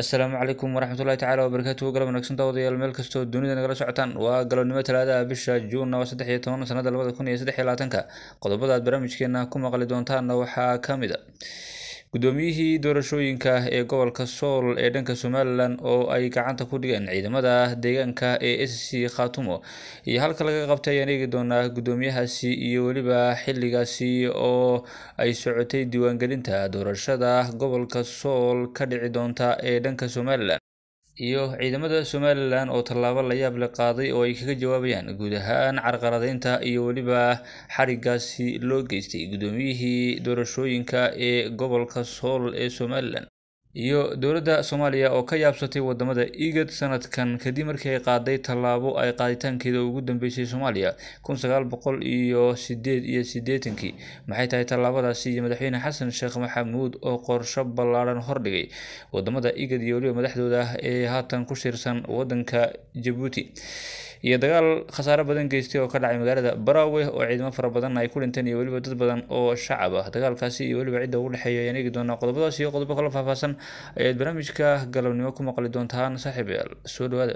asalaamu calaykum waraxmatullahi tacala wabarakaatu galab wanaagsan daawadayaal meel kastoo dunida nagala socotaan waa galabnimo talaadaha ah bisha juunna waa saddex iyo toban sanada labada kun iyo saddex iyo labaatanka qodobadaad barnaamijkeena ku maqli doontaanna waxaa ka mid a ah gudoomiyihii doorashooyinka ee gobolka sool ee dhanka somalilan oo ay gacanta ku dhigeen ciidamada deegaanka ee s c khatumo iyo halka laga qabtay ayaan eegi doonaa gudoomiyahaasi iyo weliba xilligaasi oo ay socotay diiwaangelinta doorashada gobolka sool ka dhici doonta ee dhanka somalilan iyo ciidamada somalilan oo tallaabo la yaab la qaaday oo ay kaga jawaabayaan guud ahaan carqaladeynta iyo weliba xarigaasi loo geystay guddoomiyihii doorashooyinka ee gobolka sool ee somalilan iyo dowladda soomaaliya oo ka yaabsatay wadamada igad sanadkan kadib markii ay qaaday tallaabo ay qaaditaankeeda ugu dambeysay soomaaliya kun sagaal boqol iyo sideed iyo sideetankii maxay tahay tallaabadaasi iyo madaxweyne xasan sheekh maxamuud oo qorsho ballaaran hordhigay wadamada igad iyo weliba madaxdooda ah ee haatan ku shirsan wadanka jabuuti iyo dagaal khasaaro badan geystay oo ka dhacay magaalada barawe oo ciidamo fara badan ay ku dhinteen iyo weliba dad badan oo shacab ah dagaalkaasi iyo weliba cidda ugu dhexeeya ayaan eegi doonaa qodobadaas iyo qodobo kala faahfaahsan ayaad barnaamijka galabnimo ku maqli doontaan saaxiib soo dhawaada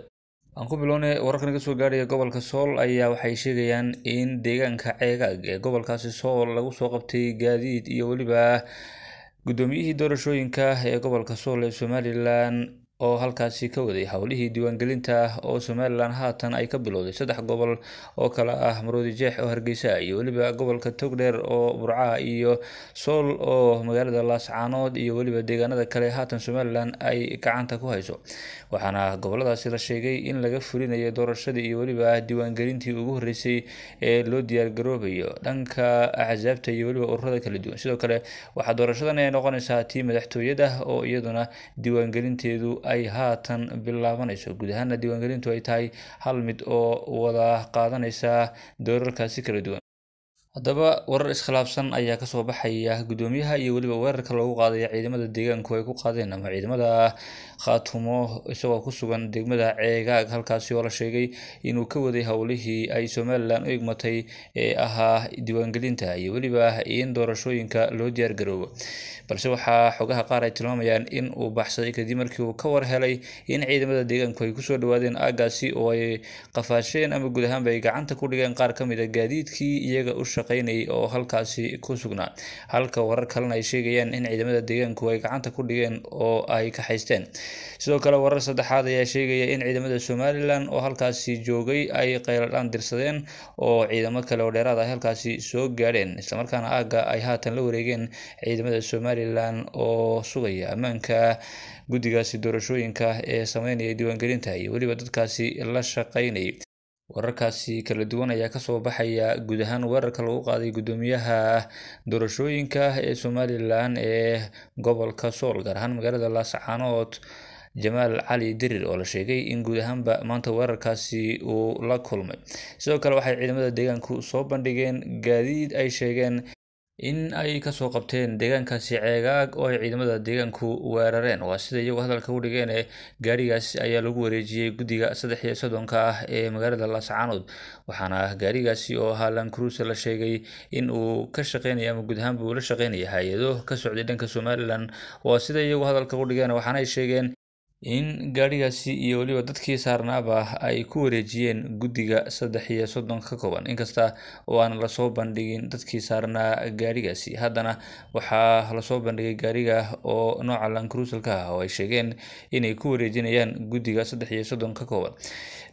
aan ku bilownay wararkan ka soo gaaraya gobolka sool ayaa waxay sheegayaan in deegaanka ceegaag ee gobolkaasi sool lagu soo qabtay gaadiid iyo weliba guddoomiyihii doorashooyinka ee gobolka sool ee somalilan oo halkaasi ka waday howlihii diiwaangelinta ah oo somalilan haatan ay ka bilowday saddex gobol oo kale ah maroodi jeex oo hargeysa iyo weliba gobolka togdheer oo burca iyo sool oo magaalada laascaanood iyo weliba deegaanada kale haatan somalilan ay gacanta ku hayso waxaana goboladaasi la sheegay in laga fulinayo doorashadii iyo weliba diiwaangelintii ugu horeysay ee loo diyaargaroobayo dhanka axsaabta iyo weliba ururada kala duwan sidoo kale waxaa doorashadan ay noqonaysaa tii madaxtooyada oo iyaduna diiwaangelinteedu ay haatan bilaabanayso guud ahaana diiwaangelintu ay tahay hal mid oo wada qaadanaysa doorarkaasi kala duwan haddaba warar iskhilaafsan ayaa kasoo baxaya gudoomiyaha iyo weliba weerarka lagu qaadaya ciidamada deegaanku ay ku qaadeen ama ciidamada khaatumo isagoo ku sugan degmada ceegaag halkaasi oo la sheegay inuu ka waday howlihii ay somalilan u igmatay ee ahaa diiwaangelinta iyo weliba in doorashooyinka loo diyaargaroobo balse waxaa xogaha qaar ay tilmaamayaan in uu baxsaday kadib markii uu ka war helay in ciidamada deegaanku ay kusoo dhawaadeen aagaasi oo ay qafaasheen ama guud ahaanba ay gacanta ku dhigeen qaar ka mid a ah gaadiidkii iyaga u shaq shaqeynayay oo halkaasi ku sugnaa halka warar kalena ay sheegayaan in ciidamada deegaanku ay gacanta ku dhigeen oo ay ka haysteen sidoo kale warar saddexaad ayaa sheegaya in ciidamada somalilan oo halkaasi joogay ay qayladhaan dirsadeen oo ciidamo kale oo dheeraad ay ah halkaasi soo gaadheen islamarkaana aagga ay haatan la wareegeen ciidamada somalilan oo sugaya ammaanka guddigaasi doorashooyinka ee sameynaya diiwaangelinta iyo weliba dadkaasi la shaqeynayay wararkaasi kala duwan ayaa kasoo baxaya guud ahaan weerarka lagu qaaday guddoomiyaha doorashooyinka ee somalilan ee gobolka sool gaar ahaan magaalada laascaanood jamaal cali dirir oo la sheegay in guud ahaanba maanta weerarkaasi uu la kulmay sidoo kale waxay ciidamada deegaanku soo bandhigeen gaadiid ay sheegeen in ay kasoo qabteen deegaankaasi ceegaag oo ay ciidamada deegaanku weerareen waa sida iyagoo hadalka u dhigeen gaarigaas ayaa lagu wareejiyey guddiga saddex iyo soddonka ah ee magaalada laascaanood waxaana ah gaarigaasi oo ahaa lancruise la sheegay in uu ka shaqeynaya ama guud ahaan buu la shaqeynaya hay-ado ka socday dhanka somalilan waa sida iyagoo hadalka u dhigeen waxaana ay sheegeen in gaadhigaasi iyo weliba dadkii saarnaaba ah ay ku wareejiyeen guddiga saddex iyo soddon ka kooban inkasta oo aan lasoo bandhigin dadkii saarnaa gaadhigaasi haddana waxaa lasoo bandhigay gaadhiga oo nooca lancruisalka ah oo ay sheegeen inay ku wareejinayaan guddiga saddex iyo soddon ka kooban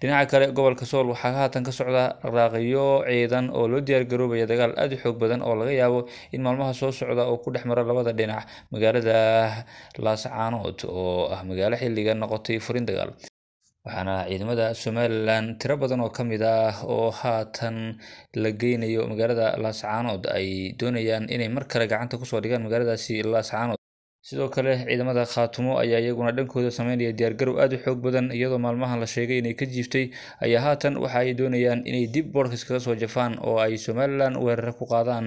dhinaca kale gobolka sool waxaa haatan ka socda raaqyo ciidan oo loo diyaargaroobaya dagaal aad u xoog badan oo laga yaabo in maalmaha soo socda oo ku dhex mara labada dhinac magaalada laascaanood oo ah magaalo xilliga noqotay furin dagaal waxaana ciidamada somalilan tiro badan oo ka mid ah oo haatan la geynayo magaalada laascaanood ay doonayaan inay mar kale gacanta kusoo dhigaan magaaladaasi laascaanood sidoo kale ciidamada khaatumo ayaa iyaguna dhankooda sameynaya diyaargarow aada u xoog badan iyadoo maalmahan la sheegay inay ka jiiftay ayaa haatan waxa ay doonayaan inay dib boorkis kaga soo jafaan oo ay somalilan weerare ku qaadaan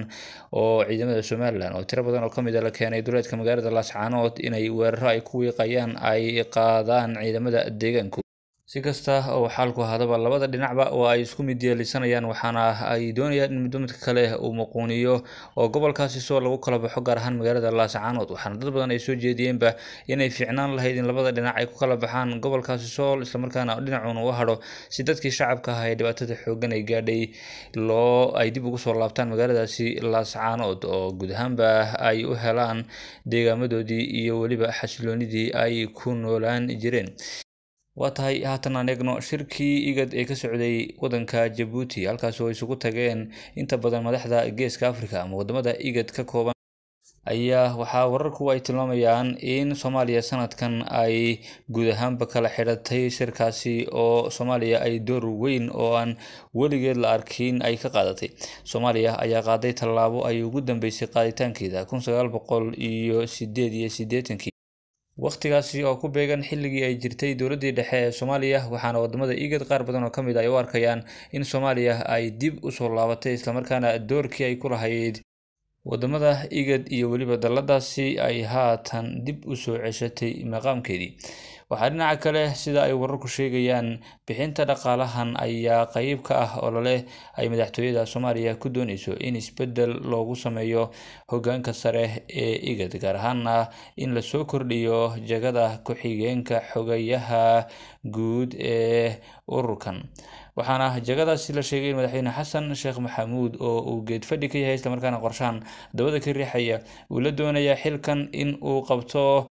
oo ciidamada somalilan oo tiro badan oo kamid a ah la keenay duleedka magaalada laascaanood inay weeraro ay ku wiiqayaan ay qaadaan ciidamada deegaanku si kasta oo xaalku hadaba labada dhinacba waa ay isku mid yeelisanayaan waxaana ay doonayaan in muddo kale uu muquuniyo oo gobolkaasi soo lagu kala baxo gaar ahaan magaalada laascaanood waxaana dad badan ay soo jeediyeenba inay fiicnaan lahayd in labada dhinac ay ku kala baxaan gobolkaasi sool islamarkaana dhinacuun u hadho si dadkii shacabka ah ee dhibaatada xoogan ay gaadhay loo ay dib ugu soo laabtaan magaaladaasi laascaanood oo guud ahaanba ay u helaan deegaamadoodii iyo weliba xasiloonidii ay ku noolaan jireen waa tahay haatan aan eegno shirkii igad ee ka socday waddanka jabuuti halkaas oo isugu tageen inta badan madaxda geeska africa ama wadamada igad ka kooban ayaa waxaa wararku ay tilmaamayaan in soomaaliya sanadkan ay guud ahaanba kala xidhatay shirkaasi oo soomaaliya ay door weyn oo aan weligeed la arkin ay ka qaadatay soomaaliya ayaa qaaday tallaabo ay ugu dambeysay qaaditaankeeda kun sagaal boqol iyo sideed iyo sideetankii waqtigaasi oo ku beegan xilligii ay jirtay dowladdii dhexe ee soomaaliya waxaana wadamada igad qaar badan oo ka mid ah ay u arkayaan in soomaaliya ay dib usoo laabatay islamarkaana doorkii ay ku lahayd wadamada igad iyo weliba dalladaasi ay haatan dib usoo ceshatay maqaamkeedii waxaa dhinaca kale sida ay wararku sheegayaan bixinta dhaqaalahan ayaa qeyb ka ah olole ay madaxtooyada soomaaliya ku doonayso in isbedel loogu sameeyo hogaanka sare ee igad gaar ahaanna in lasoo kordhiyo jagada ku-xigeenka xogayaha guud ee ururkan waxaana jagadaasi la sheegay in madaxweyne xasan sheekh maxamuud oo uu geedfadhi ka yahay islamarkaana qorshaan dabada ka riixaya uu la doonayaa xilkan in uu qabto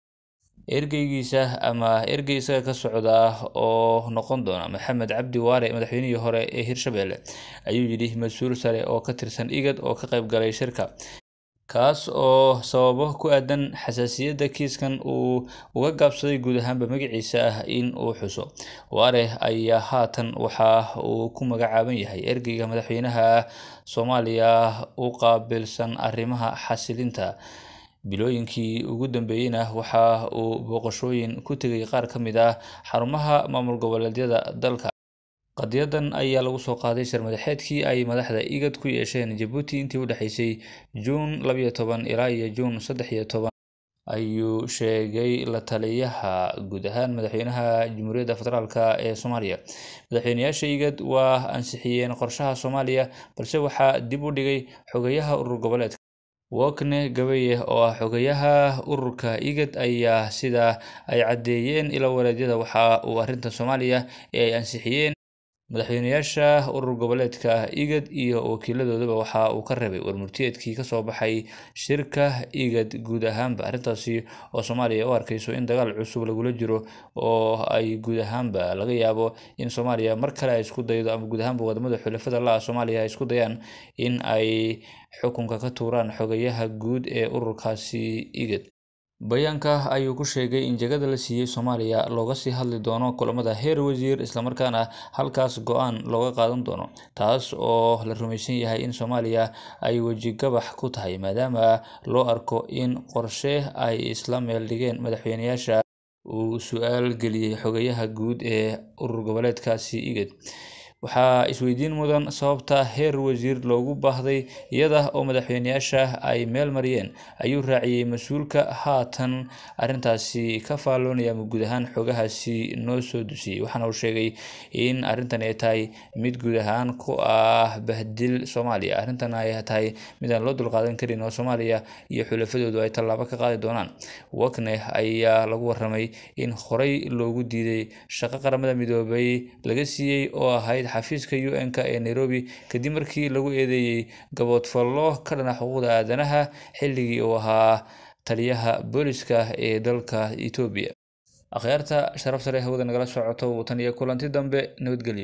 ergeygiisa ama ergey isaga ka socda oo noqon doona maxamed cabdi waare madaxweynihii hore ee hirshabelle ayuu yidhi mas-uul sare oo ka tirsan igad oo ka qayb galay shirka kaas oo sababo ku aadan xasaasiyadda kiiskan uu uga gaabsaday guud ahaanba magiciisa ah in uu xuso waare ayaa haatan waxa uu ku magacaaban yahay ergeyga madaxweynaha soomaaliya u qaabilsan arrimaha xasilinta bilooyinkii ugu dambeeyeyna waxaa uu booqashooyin ku tegay qaar ka mid ah xarumaha maamul goboleedyada dalka qadiyadan ayaa lagu soo qaaday sharmadaxeedkii ay madaxda igad ku yeesheen jabuuti intii u dhexaysay juun labayo toban ilaa iyo juun saddex iyo toban ayuu sheegay la taliyaha guud ahaan madaxweynaha jamhuuriyadda federaalk ee soomaaliya madaxweynayaasha igad waa ansixiyeen qorshaha soomaaliya balse waxaa dib u dhigay xogayaha urur goboleedka Wokne Gabaye oo ah xogayaha ururka IGAD ayaa sida ay cadeeyeen ilo wareedyada waxa uu arrinta Soomaaliya ee ay ansixiyeen madaxweynayaasha urur goboleedka igad iyo wakiiladoodaba waxa uu ka rabay warmurtiyeedkii kasoo baxay shirka igad guud ahaanba arrintaasi oo soomaaliya u arkayso in dagaal cusub lagula jiro oo ay guud ahaanba laga yaabo in soomaaliya mar kale ay isku daydo ama guud ahaanba wadamada xulafada la-ah soomaaliya ay isku dayaan in ay xukunka ka tuuraan xogayaha guud ee ururkaasi igad Bayaanka ayuu ku sheegay in jagada la siiyey Soomaaliya looga sii hadli doono kulamada heer wasiir islamarkaana halkaas go-aan looga qaadan doono taas oo la rumaysan yahay in Soomaaliya ay wejigabax ku tahay maadaama loo arko in qorshe ay isla meel dhigeen madaxweyneyaasha uu su-aal geliyay xogayaha guud ee urur goboleedkaasi IGAD waxaa isweydiin mudan sababta heer wasiir loogu baahday iyada oo madaxweyneyaasha ay meel mariyeen ayuu raaciyey mas-uulka haatan arintaasi ka faalloonaya ama guud ahaan xoogahaasi noo soo dusiyey waxaana uu sheegay in arrintan ay tahay mid guud ahaan ku ah bahdil soomaaliya arrintan ay tahay mid aan loo dulqaadan karin oo soomaaliya iyo xulafadoodu ay tallaabo ka qaadi doonaan wakne ayaa lagu waramay in horay loogu diiday shaqo qaramada midoobay laga siiyey oo ahayd xafiiska u n-k ee nairobi kadib markii lagu eedeeyey gaboodfallo ka dhana xuquuqda aadanaha xilligii uu ahaa taliyaha booliska ee dalka etoobiya akhyaarta sharaf leh hawada nagala socoto wuu tan iyo kulanti dambe nabadgelyo